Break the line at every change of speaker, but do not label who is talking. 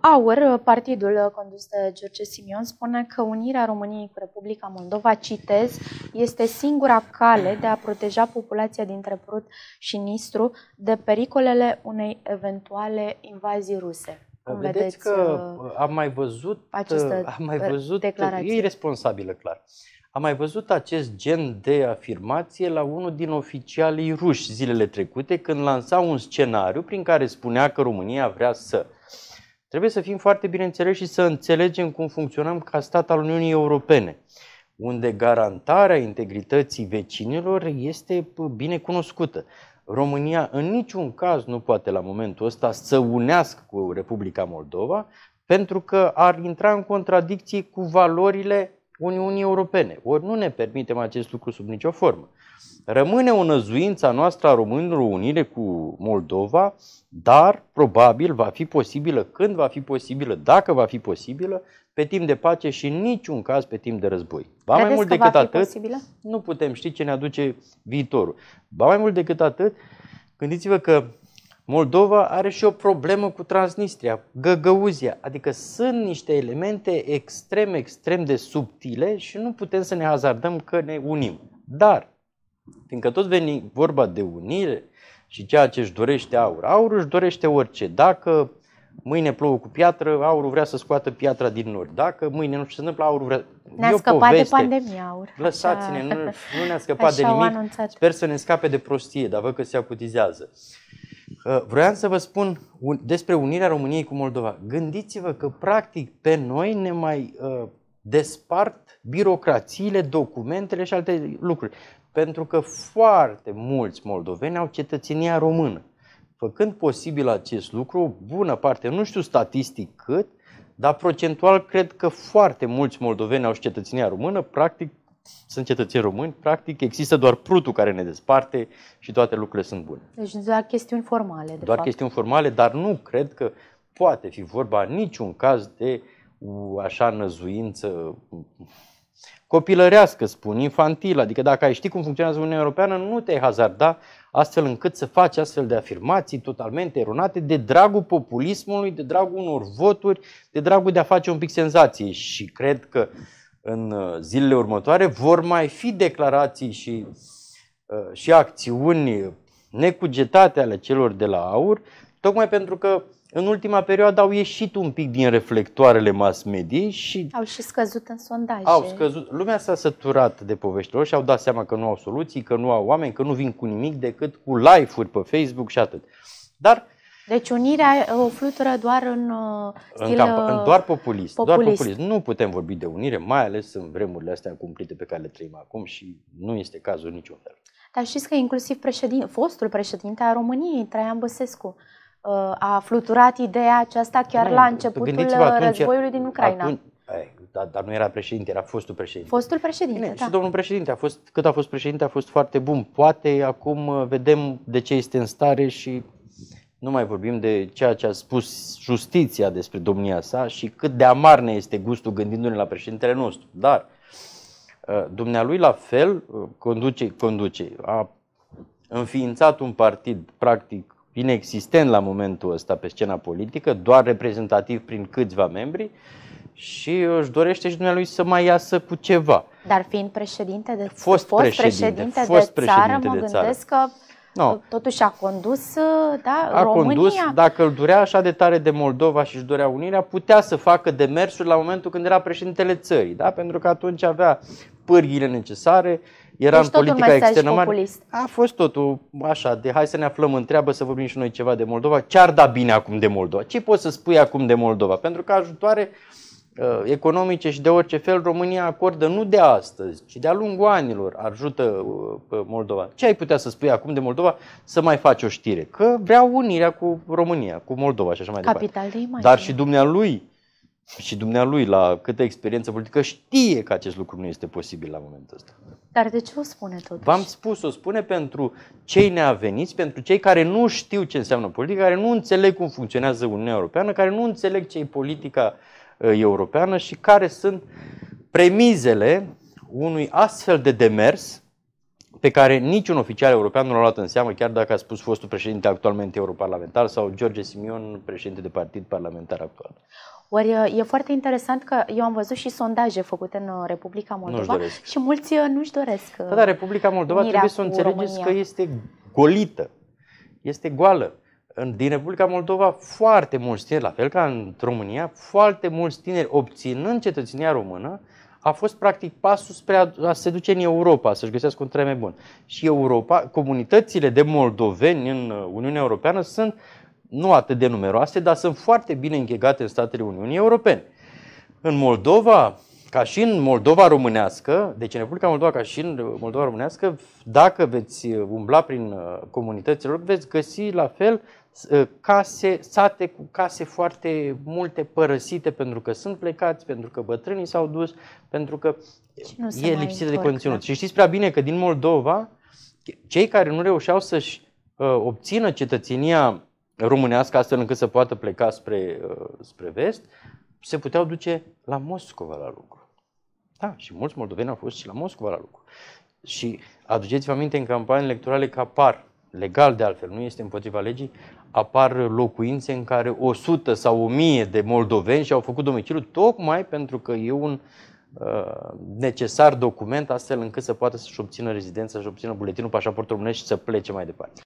Aur, partidul condus de George Simion, spune că unirea României cu Republica Moldova, citez, este singura cale de a proteja populația dintre Prut și Nistru de pericolele unei eventuale invazii ruse. Cum vedeți, vedeți că
uh, am mai văzut, uh, această am mai uh, văzut declarație. e responsabilă, clar. Am mai văzut acest gen de afirmație la unul din oficialii ruși zilele trecute, când lansa un scenariu prin care spunea că România vrea să Trebuie să fim foarte bineînțeleși și să înțelegem cum funcționăm ca stat al Uniunii Europene, unde garantarea integrității vecinilor este bine cunoscută. România în niciun caz nu poate la momentul ăsta să unească cu Republica Moldova pentru că ar intra în contradicții cu valorile Uniunii Europene. Ori nu ne permitem acest lucru sub nicio formă. Rămâne o năzuință a noastră a românilor unire cu Moldova, dar probabil va fi posibilă, când va fi posibilă, dacă va fi posibilă, pe timp de pace și în niciun caz pe timp de război. Ba mai mult decât atât, posibilă? nu putem ști ce ne aduce viitorul. Ba mai mult decât atât, gândiți-vă că Moldova are și o problemă cu Transnistria, Găgăuzia, adică sunt niște elemente extrem, extrem de subtile și nu putem să ne hazardăm că ne unim. Dar Fiindcă tot veni vorba de unire și ceea ce își dorește aur. Aurul își dorește orice. Dacă mâine plouă cu piatră, aurul vrea să scoată piatra din nori. Dacă mâine nu știu ce se întâmplă, aurul vrea... Ne-a scăpat poveste. de pandemia, aur. Lăsați-ne, nu, nu ne-a scăpat de nimic. Anunțat. Sper să ne scape de prostie, dar văd că se acutizează. Uh, Vreau să vă spun despre unirea României cu Moldova. Gândiți-vă că, practic, pe noi ne mai uh, despart birocrațiile, documentele și alte lucruri pentru că foarte mulți moldoveni au cetățenia română. Făcând posibil acest lucru, bună parte, nu știu statistic cât, dar procentual cred că foarte mulți moldoveni au și cetățenia română, practic sunt cetățeni români, practic există doar prutul care ne desparte și toate lucrurile sunt bune.
Deci doar chestiuni formale. De doar fapt. chestiuni
formale, dar nu cred că poate fi vorba niciun caz de o uh, așa năzuință copilărească, spun, infantilă. Adică dacă ai ști cum funcționează Uniunea Europeană, nu te-ai hazarda astfel încât să faci astfel de afirmații totalmente eronate de dragul populismului, de dragul unor voturi, de dragul de a face un pic senzație. Și cred că în uh, zilele următoare vor mai fi declarații și, uh, și acțiuni necugetate ale celor de la AUR, tocmai pentru că în ultima perioadă au ieșit un pic din reflectoarele mass media și...
Au și scăzut în sondaje. Au scăzut.
Lumea s-a săturat de poveștilor și au dat seama că nu au soluții, că nu au oameni, că nu vin cu nimic decât cu live-uri pe Facebook și atât.
Dar deci unirea o flutură doar în uh, stil în camp, în uh, doar populist, populist. Doar populist.
Nu putem vorbi de unire, mai ales în vremurile astea cumplite pe care le trăim acum și nu este cazul niciun fel.
Dar știți că inclusiv președin, fostul președinte a României, Traian Băsescu, Uh, a fluturat ideea aceasta chiar nu, la începutul uh, războiului din Ucraina. Atunci,
dar, dar nu era președinte, era fostul președinte.
Fostul președinte, Bine, da. Și
domnul președinte a fost, cât a fost președinte, a fost foarte bun. Poate acum uh, vedem de ce este în stare și nu mai vorbim de ceea ce a spus justiția despre domnia sa și cât de amar ne este gustul gândindu-ne la președintele nostru. Dar dumnealui la fel conduce, conduce. A înființat un partid practic inexistent la momentul ăsta pe scena politică, doar reprezentativ prin câțiva membri și își dorește și dumnealui să mai iasă cu ceva.
Dar fiind președinte de fost, fost președinte, președinte fost de țară, președinte mă de țară. gândesc că No. Totuși a condus, da, a România. condus,
dacă îl durea așa de tare de Moldova și își dorea unirea, putea să facă demersuri la momentul când era președintele țării, da? pentru că atunci avea pârghile necesare, era deci în politica externă mare. A fost totul așa, de hai să ne aflăm în treabă, să vorbim și noi ceva de Moldova. Ce ar da bine acum de Moldova? Ce poți să spui acum de Moldova? Pentru că ajutoare Uh, economice și de orice fel, România acordă nu de astăzi, ci de-a lungul anilor ajută uh, Moldova. Ce ai putea să spui acum de Moldova să mai faci o știre? Că vrea unirea cu România, cu Moldova și așa mai departe. Capital
De imagine. Dar și
dumnealui, și dumnealui la câtă experiență politică știe că acest lucru nu este posibil la momentul ăsta.
Dar de ce o spune totuși? V-am
spus, o spune pentru cei neaveniți, pentru cei care nu știu ce înseamnă politică, care nu înțeleg cum funcționează Uniunea Europeană, care nu înțeleg ce e politica uh, Uh, europeană și care sunt premizele unui astfel de demers pe care niciun oficial european nu l-a luat în seamă, chiar dacă a spus fostul președinte actualmente europarlamentar sau George Simion, președinte de partid parlamentar actual.
Ori uh, e foarte interesant că eu am văzut și sondaje făcute în uh, Republica Moldova și mulți nu-și doresc. Da, dar
Republica Moldova trebuie să înțelegeți România. că este golită, este goală din Republica Moldova foarte mulți tineri, la fel ca în România, foarte mulți tineri obținând cetățenia română, a fost practic pasul spre a, a se duce în Europa, să-și găsească un trai mai bun. Și Europa, comunitățile de moldoveni în uh, Uniunea Europeană sunt nu atât de numeroase, dar sunt foarte bine închegate în statele Uniunii Europene. În Moldova, ca și în Moldova românească, deci în Republica Moldova ca și în uh, Moldova românească, dacă veți uh, umbla prin comunitățile lor, veți găsi la fel Uh, case, sate cu case foarte multe părăsite pentru că sunt plecați, pentru că bătrânii s-au dus, pentru că e lipsită de conținut. Da. Și știți prea bine că din Moldova, cei care nu reușeau să-și uh, obțină cetățenia românească astfel încât să poată pleca spre, uh, spre vest, se puteau duce la Moscova la lucru. Da, și mulți moldoveni au fost și la Moscova la lucru. Și aduceți-vă aminte în campanii electorale că apar legal de altfel, nu este împotriva legii, apar locuințe în care 100 sau 1000 de moldoveni și-au făcut domiciliu tocmai pentru că e un uh, necesar document astfel încât să poată să-și obțină rezidența, să-și obțină buletinul pașaport românesc și să plece mai departe.